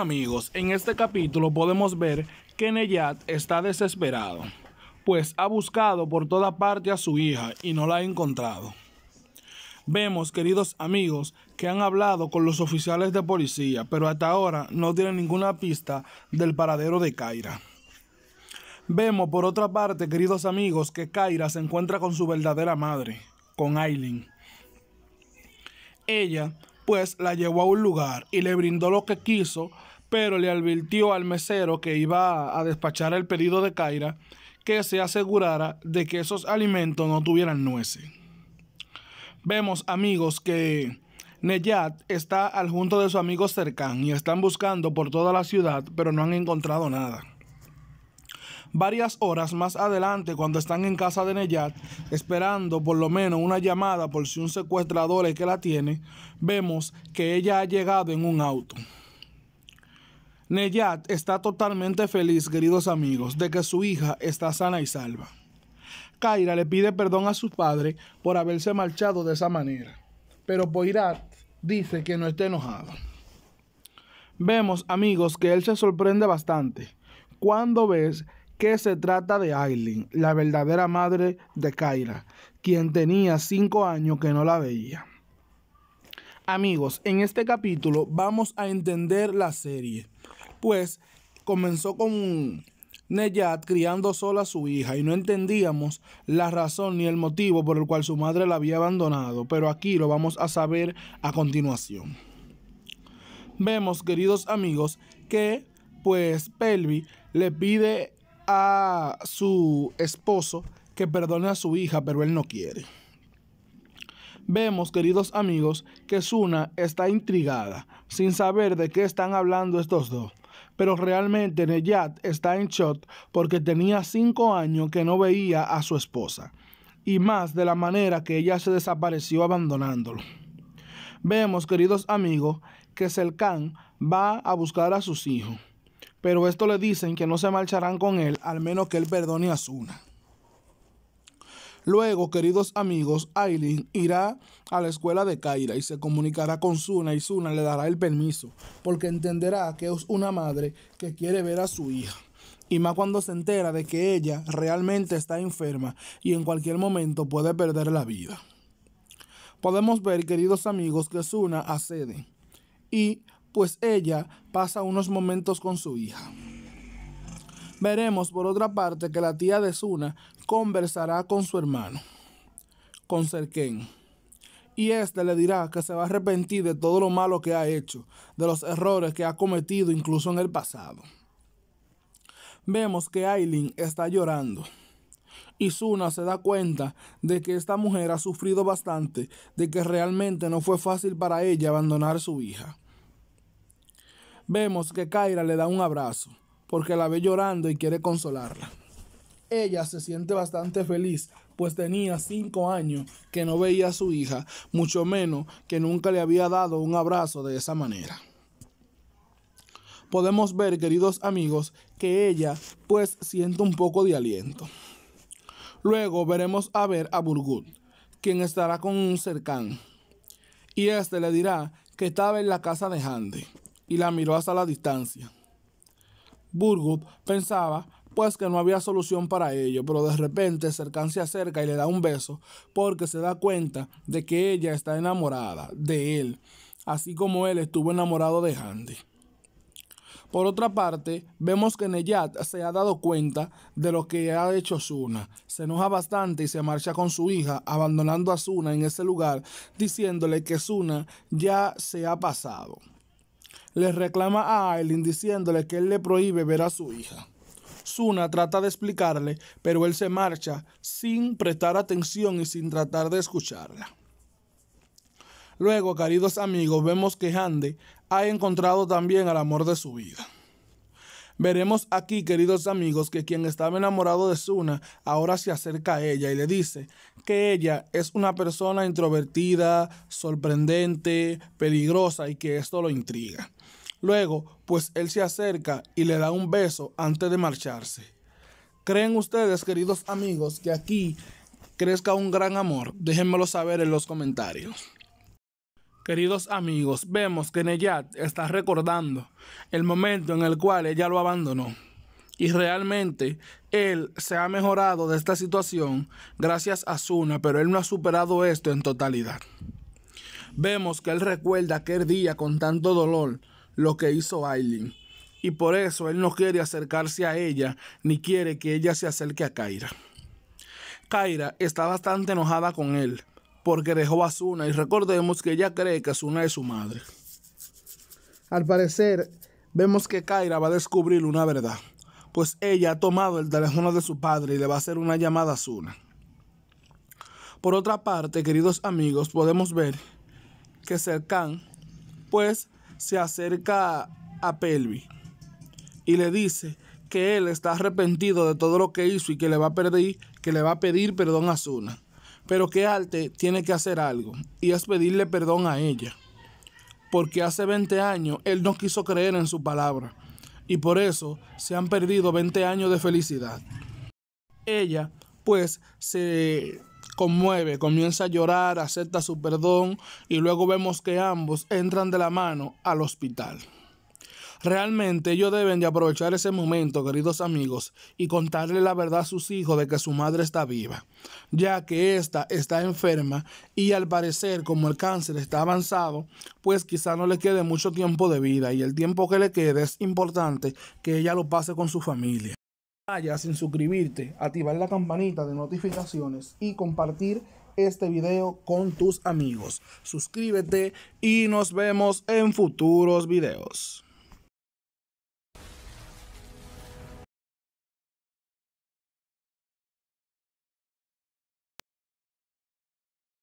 amigos, en este capítulo podemos ver que Neyat está desesperado, pues ha buscado por toda parte a su hija y no la ha encontrado. Vemos, queridos amigos, que han hablado con los oficiales de policía, pero hasta ahora no tienen ninguna pista del paradero de Kaira. Vemos, por otra parte, queridos amigos, que Kaira se encuentra con su verdadera madre, con Aileen. Ella, pues, la llevó a un lugar y le brindó lo que quiso pero le advirtió al mesero que iba a despachar el pedido de Kaira que se asegurara de que esos alimentos no tuvieran nueces. Vemos, amigos, que Neyat está al junto de su amigo cercano y están buscando por toda la ciudad, pero no han encontrado nada. Varias horas más adelante, cuando están en casa de Neyat, esperando por lo menos una llamada por si un secuestrador es que la tiene, vemos que ella ha llegado en un auto. Neyat está totalmente feliz, queridos amigos, de que su hija está sana y salva. Kaira le pide perdón a su padre por haberse marchado de esa manera, pero Poirat dice que no está enojado. Vemos, amigos, que él se sorprende bastante cuando ves que se trata de Aileen, la verdadera madre de Kaira, quien tenía cinco años que no la veía. Amigos, en este capítulo vamos a entender la serie, pues comenzó con Neyat criando sola a su hija y no entendíamos la razón ni el motivo por el cual su madre la había abandonado, pero aquí lo vamos a saber a continuación. Vemos, queridos amigos, que pues Pelvi le pide a su esposo que perdone a su hija, pero él no quiere. Vemos, queridos amigos, que Suna está intrigada, sin saber de qué están hablando estos dos pero realmente Neyat está en shock porque tenía cinco años que no veía a su esposa, y más de la manera que ella se desapareció abandonándolo. Vemos, queridos amigos, que Selkan va a buscar a sus hijos, pero esto le dicen que no se marcharán con él al menos que él perdone a Suna. Luego, queridos amigos, Aileen irá a la escuela de Kaira y se comunicará con Suna y Suna le dará el permiso porque entenderá que es una madre que quiere ver a su hija. Y más cuando se entera de que ella realmente está enferma y en cualquier momento puede perder la vida. Podemos ver, queridos amigos, que Suna accede y pues ella pasa unos momentos con su hija. Veremos por otra parte que la tía de Suna conversará con su hermano, con Serquén. Y éste le dirá que se va a arrepentir de todo lo malo que ha hecho, de los errores que ha cometido incluso en el pasado. Vemos que Aileen está llorando. Y Suna se da cuenta de que esta mujer ha sufrido bastante, de que realmente no fue fácil para ella abandonar a su hija. Vemos que Kaira le da un abrazo, porque la ve llorando y quiere consolarla. Ella se siente bastante feliz, pues tenía cinco años que no veía a su hija, mucho menos que nunca le había dado un abrazo de esa manera. Podemos ver, queridos amigos, que ella pues siente un poco de aliento. Luego veremos a ver a Burgut, quien estará con un cercán, y este le dirá que estaba en la casa de Hande, y la miró hasta la distancia. Burgut pensaba pues que no había solución para ello, pero de repente Serkan se acerca y le da un beso porque se da cuenta de que ella está enamorada de él, así como él estuvo enamorado de Handy. Por otra parte, vemos que Neyat se ha dado cuenta de lo que ha hecho Suna. Se enoja bastante y se marcha con su hija, abandonando a Suna en ese lugar, diciéndole que Suna ya se ha pasado. Le reclama a Aileen diciéndole que él le prohíbe ver a su hija. Suna trata de explicarle, pero él se marcha sin prestar atención y sin tratar de escucharla. Luego, queridos amigos, vemos que Hande ha encontrado también al amor de su vida. Veremos aquí, queridos amigos, que quien estaba enamorado de Suna ahora se acerca a ella y le dice que ella es una persona introvertida, sorprendente, peligrosa y que esto lo intriga. Luego, pues él se acerca y le da un beso antes de marcharse. ¿Creen ustedes, queridos amigos, que aquí crezca un gran amor? Déjenmelo saber en los comentarios. Queridos amigos, vemos que Neyat está recordando el momento en el cual ella lo abandonó. Y realmente él se ha mejorado de esta situación gracias a Suna, pero él no ha superado esto en totalidad. Vemos que él recuerda aquel día con tanto dolor lo que hizo Aileen. Y por eso él no quiere acercarse a ella ni quiere que ella se acerque a Kaira. Kaira está bastante enojada con él porque dejó a Suna y recordemos que ella cree que Suna es su madre. Al parecer, vemos que Kaira va a descubrir una verdad, pues ella ha tomado el teléfono de su padre y le va a hacer una llamada a Zuna. Por otra parte, queridos amigos, podemos ver que Serkan, pues, se acerca a Pelvi y le dice que él está arrepentido de todo lo que hizo y que le va a pedir, que le va a pedir perdón a Zuna, pero que Alte tiene que hacer algo y es pedirle perdón a ella, porque hace 20 años él no quiso creer en su palabra y por eso se han perdido 20 años de felicidad. Ella pues se conmueve, comienza a llorar, acepta su perdón y luego vemos que ambos entran de la mano al hospital. Realmente ellos deben de aprovechar ese momento, queridos amigos, y contarle la verdad a sus hijos de que su madre está viva, ya que ésta está enferma y al parecer como el cáncer está avanzado, pues quizá no le quede mucho tiempo de vida y el tiempo que le quede es importante que ella lo pase con su familia sin suscribirte, activar la campanita de notificaciones y compartir este video con tus amigos. Suscríbete y nos vemos en futuros videos.